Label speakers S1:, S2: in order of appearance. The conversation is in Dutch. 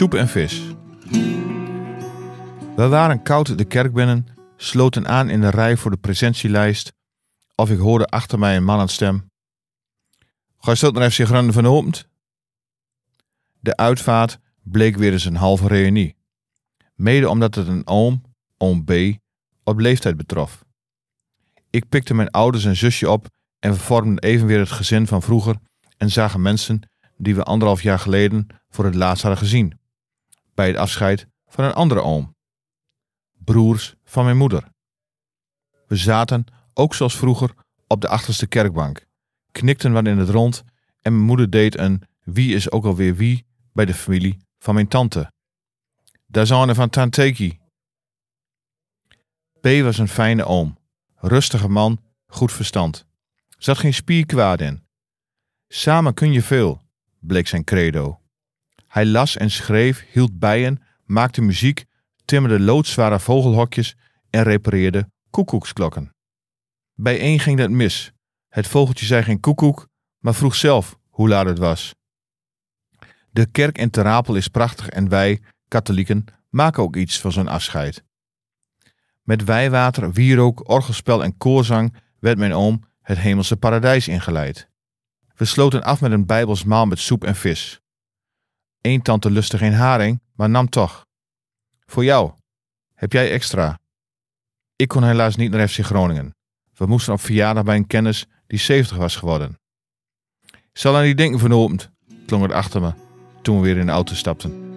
S1: soep en vis. We waren koud de kerk binnen, sloten aan in de rij voor de presentielijst, of ik hoorde achter mij een man aan stem. Ga je naar FC Grande van Opend? De uitvaart bleek weer eens een halve reunie. Mede omdat het een oom, oom B, op leeftijd betrof. Ik pikte mijn ouders en zusje op en we vormden even weer het gezin van vroeger en zagen mensen die we anderhalf jaar geleden voor het laatst hadden gezien bij het afscheid van een andere oom. Broers van mijn moeder. We zaten, ook zoals vroeger, op de achterste kerkbank, knikten wat in het rond en mijn moeder deed een wie is ook alweer wie bij de familie van mijn tante. Daar zijn van Tanteki. B was een fijne oom, rustige man, goed verstand. Zat geen spier kwaad in. Samen kun je veel, bleek zijn credo. Hij las en schreef, hield bijen, maakte muziek, timmerde loodzware vogelhokjes en repareerde koekoeksklokken. Bij ging dat mis. Het vogeltje zei geen koekoek, maar vroeg zelf hoe laat het was. De kerk in Terapel is prachtig en wij, katholieken, maken ook iets van zo'n afscheid. Met wijwater, wierook, orgelspel en koorzang werd mijn oom het hemelse paradijs ingeleid. We sloten af met een bijbels maal met soep en vis. Eén tante lustte geen haring, maar nam toch. Voor jou. Heb jij extra? Ik kon helaas niet naar FC Groningen. We moesten op verjaardag bij een kennis die 70 was geworden. Zal aan die denken vernoemd, klonk het achter me toen we weer in de auto stapten.